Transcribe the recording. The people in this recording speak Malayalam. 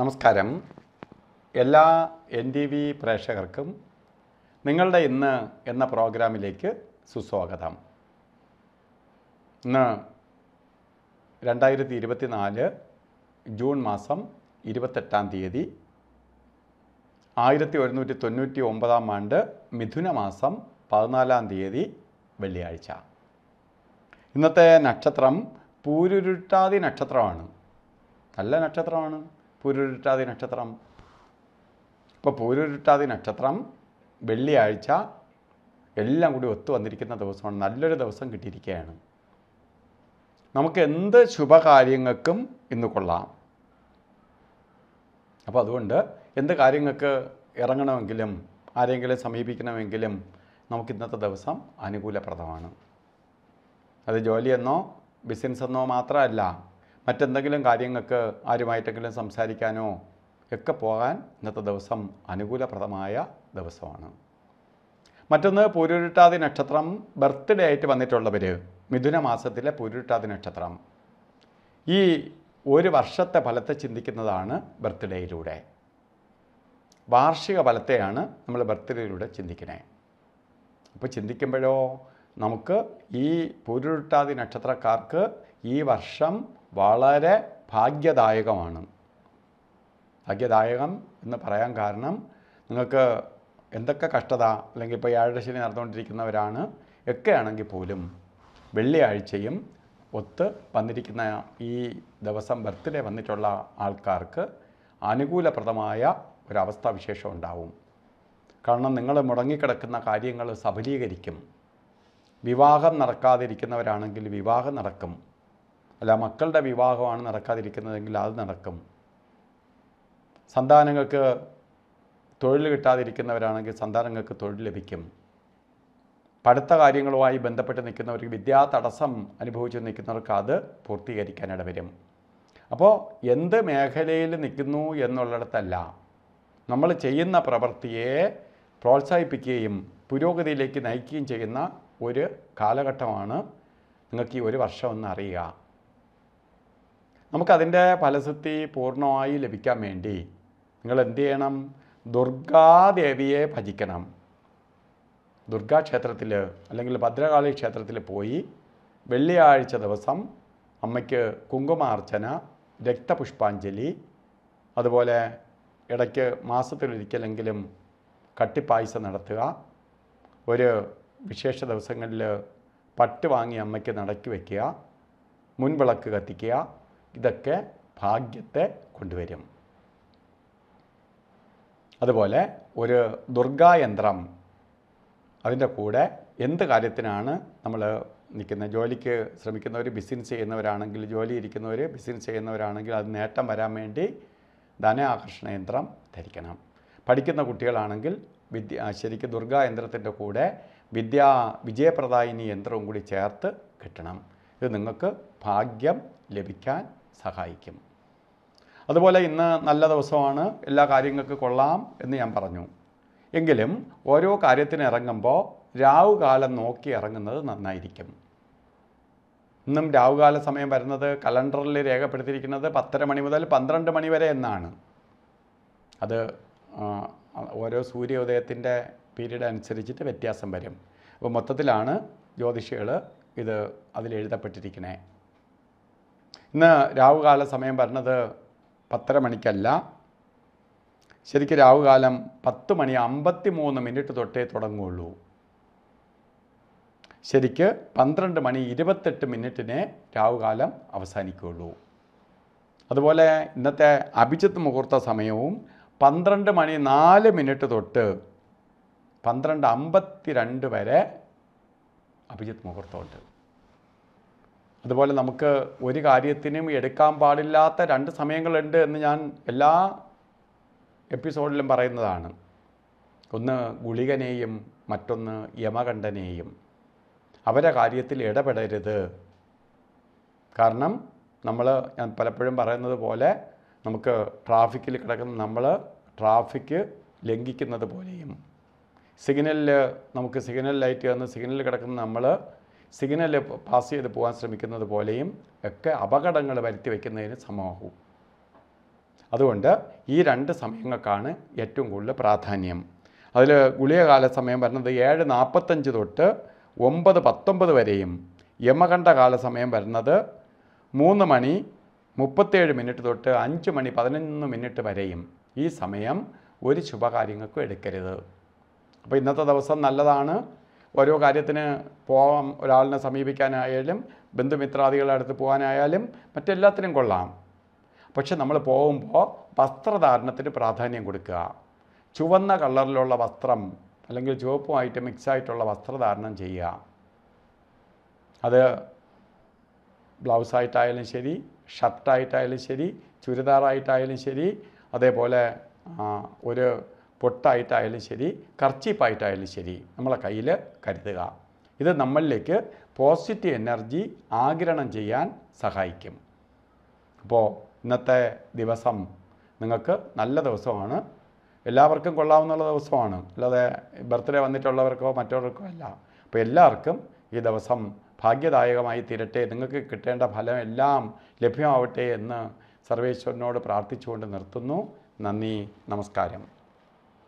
നമസ്കാരം എല്ലാ എൻ ടി വി പ്രേക്ഷകർക്കും നിങ്ങളുടെ ഇന്ന് എന്ന പ്രോഗ്രാമിലേക്ക് സുസ്വാഗതം ഇന്ന് രണ്ടായിരത്തി ഇരുപത്തി നാല് ജൂൺ മാസം ഇരുപത്തെട്ടാം തീയതി ആയിരത്തി ഒരുന്നൂറ്റി തൊണ്ണൂറ്റി ഒമ്പതാം ആണ്ട് മിഥുന മാസം പതിനാലാം തീയതി വെള്ളിയാഴ്ച ഇന്നത്തെ നക്ഷത്രം പൂരുരുട്ടാതി നക്ഷത്രമാണ് നല്ല നക്ഷത്രമാണ് പൂരുരുട്ടാതി നക്ഷത്രം ഇപ്പോൾ പൂരുരുട്ടാതി നക്ഷത്രം വെള്ളിയാഴ്ച എല്ലാം കൂടി ഒത്തു വന്നിരിക്കുന്ന ദിവസമാണ് നല്ലൊരു ദിവസം കിട്ടിയിരിക്കുകയാണ് നമുക്ക് എന്ത് ശുഭകാര്യങ്ങൾക്കും ഇന്ന് കൊള്ളാം അപ്പോൾ അതുകൊണ്ട് എന്ത് കാര്യങ്ങൾക്ക് ഇറങ്ങണമെങ്കിലും ആരെങ്കിലും സമീപിക്കണമെങ്കിലും നമുക്ക് ഇന്നത്തെ ദിവസം അനുകൂലപ്രദമാണ് അത് ജോലിയെന്നോ ബിസിനസ്സെന്നോ മാത്രമല്ല മറ്റെന്തെങ്കിലും കാര്യങ്ങൾക്ക് ആരുമായിട്ടെങ്കിലും സംസാരിക്കാനോ ഒക്കെ പോകാൻ ഇന്നത്തെ ദിവസം അനുകൂലപ്രദമായ ദിവസമാണ് മറ്റൊന്ന് പൂരുരുട്ടാതി നക്ഷത്രം ബർത്ത്ഡേ ആയിട്ട് വന്നിട്ടുള്ളവർ മിഥുന മാസത്തിലെ പൂരുരുട്ടാതി നക്ഷത്രം ഈ ഒരു വർഷത്തെ ഫലത്തെ ചിന്തിക്കുന്നതാണ് ബർത്ത്ഡേയിലൂടെ വാർഷിക ഫലത്തെയാണ് നമ്മൾ ബർത്ത്ഡേയിലൂടെ ചിന്തിക്കണേ അപ്പോൾ ചിന്തിക്കുമ്പോഴോ നമുക്ക് ഈ പൂരുരുട്ടാതി നക്ഷത്രക്കാർക്ക് ഈ വർഷം വളരെ ഭാഗ്യദായകമാണ് ഭാഗ്യദായകം എന്ന് പറയാൻ കാരണം നിങ്ങൾക്ക് എന്തൊക്കെ കഷ്ടത അല്ലെങ്കിൽ ഇപ്പോൾ ഏഴരശനി നടന്നുകൊണ്ടിരിക്കുന്നവരാണ് ഒക്കെ ആണെങ്കിൽ പോലും വെള്ളിയാഴ്ചയും ഒത്ത് വന്നിരിക്കുന്ന ഈ ദിവസം ബർത്ത്ഡേ വന്നിട്ടുള്ള ആൾക്കാർക്ക് അനുകൂലപ്രദമായ വിശേഷം ഉണ്ടാവും കാരണം നിങ്ങൾ മുടങ്ങിക്കിടക്കുന്ന കാര്യങ്ങൾ സഫലീകരിക്കും വിവാഹം നടക്കാതിരിക്കുന്നവരാണെങ്കിൽ വിവാഹം നടക്കും അല്ല മക്കളുടെ വിവാഹമാണ് നടക്കാതിരിക്കുന്നതെങ്കിൽ അത് നടക്കും സന്താനങ്ങൾക്ക് തൊഴിൽ കിട്ടാതിരിക്കുന്നവരാണെങ്കിൽ സന്താനങ്ങൾക്ക് തൊഴിൽ ലഭിക്കും പഠിത്ത കാര്യങ്ങളുമായി ബന്ധപ്പെട്ട് നിൽക്കുന്നവർക്ക് വിദ്യാ തടസ്സം അനുഭവിച്ച് നിൽക്കുന്നവർക്ക് അത് പൂർത്തീകരിക്കാനിട വരും അപ്പോൾ എന്ത് മേഖലയിൽ നിൽക്കുന്നു എന്നുള്ളിടത്തല്ല നമ്മൾ ചെയ്യുന്ന പ്രവൃത്തിയെ പ്രോത്സാഹിപ്പിക്കുകയും പുരോഗതിയിലേക്ക് നയിക്കുകയും ചെയ്യുന്ന ഒരു കാലഘട്ടമാണ് നിങ്ങൾക്ക് ഈ ഒരു വർഷം ഒന്ന് അറിയുക നമുക്കതിൻ്റെ ഫലസത്തി പൂർണ്ണമായി ലഭിക്കാൻ വേണ്ടി നിങ്ങൾ എന്ത് ചെയ്യണം ദുർഗാദേവിയെ ഭജിക്കണം ദുർഗാ ക്ഷേത്രത്തിൽ അല്ലെങ്കിൽ ഭദ്രകാളി ക്ഷേത്രത്തിൽ പോയി വെള്ളിയാഴ്ച ദിവസം അമ്മയ്ക്ക് കുങ്കുമാർച്ചന രക്തപുഷ്പാഞ്ജലി അതുപോലെ ഇടയ്ക്ക് മാസത്തിലൊരിക്കലെങ്കിലും കട്ടിപ്പായസം നടത്തുക ഒരു വിശേഷ ദിവസങ്ങളിൽ പട്ട് വാങ്ങി അമ്മയ്ക്ക് നടക്കി വയ്ക്കുക മുൻവിളക്ക് കത്തിക്കുക ഇതൊക്കെ ഭാഗ്യത്തെ കൊണ്ടുവരും അതുപോലെ ഒരു ദുർഗായന്ത്രം അതിൻ്റെ കൂടെ എന്ത് കാര്യത്തിനാണ് നമ്മൾ നിൽക്കുന്നത് ജോലിക്ക് ശ്രമിക്കുന്നവർ ബിസിനസ് ചെയ്യുന്നവരാണെങ്കിൽ ജോലി ഇരിക്കുന്നവർ ബിസിനസ് ചെയ്യുന്നവരാണെങ്കിൽ അത് നേട്ടം വരാൻ വേണ്ടി ധന ആകർഷണ യന്ത്രം ധരിക്കണം പഠിക്കുന്ന കുട്ടികളാണെങ്കിൽ വിദ്യ ശരിക്കും ദുർഗാ യന്ത്രത്തിൻ്റെ കൂടെ വിദ്യാ വിജയപ്രദായിനി യന്ത്രവും കൂടി ചേർത്ത് കിട്ടണം ഇത് നിങ്ങൾക്ക് ഭാഗ്യം ലഭിക്കാൻ സഹായിക്കും അതുപോലെ ഇന്ന് നല്ല ദിവസമാണ് എല്ലാ കാര്യങ്ങൾക്ക് കൊള്ളാം എന്ന് ഞാൻ പറഞ്ഞു എങ്കിലും ഓരോ കാര്യത്തിന് ഇറങ്ങുമ്പോൾ രാവുകാലം നോക്കി ഇറങ്ങുന്നത് നന്നായിരിക്കും ഇന്നും രാവുകാല സമയം വരുന്നത് കലണ്ടറിൽ രേഖപ്പെടുത്തിയിരിക്കുന്നത് പത്തര മണി മുതൽ പന്ത്രണ്ട് മണി വരെ എന്നാണ് അത് ഓരോ സൂര്യോദയത്തിൻ്റെ പീരീഡ് അനുസരിച്ചിട്ട് വ്യത്യാസം വരും അപ്പോൾ മൊത്തത്തിലാണ് ജ്യോതിഷികൾ ഇത് അതിലെഴുതപ്പെട്ടിരിക്കുന്നത് ഇന്ന് രാവുകാല സമയം പറഞ്ഞത് പത്തര മണിക്കല്ല ശരിക്കും രാവുകാലം പത്ത് മണി അമ്പത്തി മൂന്ന് മിനിറ്റ് തൊട്ടേ തുടങ്ങുകയുള്ളൂ ശരിക്ക് പന്ത്രണ്ട് മണി ഇരുപത്തെട്ട് മിനിറ്റിനെ രാവുകാലം അവസാനിക്കുകയുള്ളൂ അതുപോലെ ഇന്നത്തെ അഭിജിത്ത് മുഹൂർത്ത സമയവും പന്ത്രണ്ട് മണി നാല് മിനിറ്റ് തൊട്ട് പന്ത്രണ്ട് അമ്പത്തി രണ്ട് വരെ അഭിജിത്ത് മുഹൂർത്തമുണ്ട് അതുപോലെ നമുക്ക് ഒരു കാര്യത്തിനും എടുക്കാൻ പാടില്ലാത്ത രണ്ട് സമയങ്ങളുണ്ട് എന്ന് ഞാൻ എല്ലാ എപ്പിസോഡിലും പറയുന്നതാണ് ഒന്ന് ഗുളികനെയും മറ്റൊന്ന് യമകണ്ഠനെയും അവരെ കാര്യത്തിൽ ഇടപെടരുത് കാരണം നമ്മൾ ഞാൻ പലപ്പോഴും പറയുന്നത് പോലെ നമുക്ക് ട്രാഫിക്കിൽ കിടക്കുന്ന നമ്മൾ ട്രാഫിക്ക് ലംഘിക്കുന്നത് പോലെയും സിഗ്നലിൽ നമുക്ക് സിഗ്നൽ ലൈറ്റ് വന്ന് സിഗ്നലിൽ കിടക്കുന്ന നമ്മൾ സിഗ്നൽ പാസ് ചെയ്ത് പോകാൻ ശ്രമിക്കുന്നത് പോലെയും ഒക്കെ അപകടങ്ങൾ വരുത്തി വയ്ക്കുന്നതിന് സമൂഹവും അതുകൊണ്ട് ഈ രണ്ട് സമയങ്ങൾക്കാണ് ഏറ്റവും കൂടുതൽ പ്രാധാന്യം അതിൽ ഗുളികകാല സമയം വരുന്നത് ഏഴ് നാൽപ്പത്തഞ്ച് തൊട്ട് ഒമ്പത് പത്തൊമ്പത് വരെയും യമകണ്ഠ കാല സമയം വരുന്നത് മൂന്ന് മണി മുപ്പത്തേഴ് മിനിറ്റ് തൊട്ട് അഞ്ച് മണി പതിനൊന്ന് മിനിറ്റ് വരെയും ഈ സമയം ഒരു ശുഭകാര്യങ്ങൾക്കും എടുക്കരുത് അപ്പോൾ ഇന്നത്തെ ദിവസം നല്ലതാണ് ഓരോ കാര്യത്തിന് പോകാം ഒരാളിനെ സമീപിക്കാനായാലും ബന്ധുമിത്രാദികളുടെ അടുത്ത് പോകാനായാലും മറ്റെല്ലാത്തിനും കൊള്ളാം പക്ഷെ നമ്മൾ പോകുമ്പോൾ വസ്ത്രധാരണത്തിന് പ്രാധാന്യം കൊടുക്കുക ചുവന്ന കളറിലുള്ള വസ്ത്രം അല്ലെങ്കിൽ ചുവപ്പുമായിട്ട് മിക്സായിട്ടുള്ള വസ്ത്രധാരണം ചെയ്യുക അത് ബ്ലൗസായിട്ടായാലും ശരി ഷർട്ടായിട്ടായാലും ശരി ചുരിദാറായിട്ടായാലും ശരി അതേപോലെ ഒരു പൊട്ടായിട്ടായാലും ശരി കർച്ചീപ്പായിട്ടായാലും ശരി നമ്മളെ കയ്യിൽ കരുതുക ഇത് നമ്മളിലേക്ക് പോസിറ്റീവ് എനർജി ആഗിരണം ചെയ്യാൻ സഹായിക്കും അപ്പോൾ ഇന്നത്തെ ദിവസം നിങ്ങൾക്ക് നല്ല ദിവസമാണ് എല്ലാവർക്കും കൊള്ളാവുന്നുള്ള ദിവസമാണ് അല്ലാതെ ബർത്ത്ഡേ വന്നിട്ടുള്ളവർക്കോ മറ്റുള്ളവർക്കോ അല്ല അപ്പോൾ എല്ലാവർക്കും ഈ ദിവസം ഭാഗ്യദായകമായി തീരട്ടെ നിങ്ങൾക്ക് കിട്ടേണ്ട ഫലം എല്ലാം ലഭ്യമാവട്ടെ എന്ന് സർവേശ്വരനോട് പ്രാർത്ഥിച്ചുകൊണ്ട് നിർത്തുന്നു നന്ദി നമസ്കാരം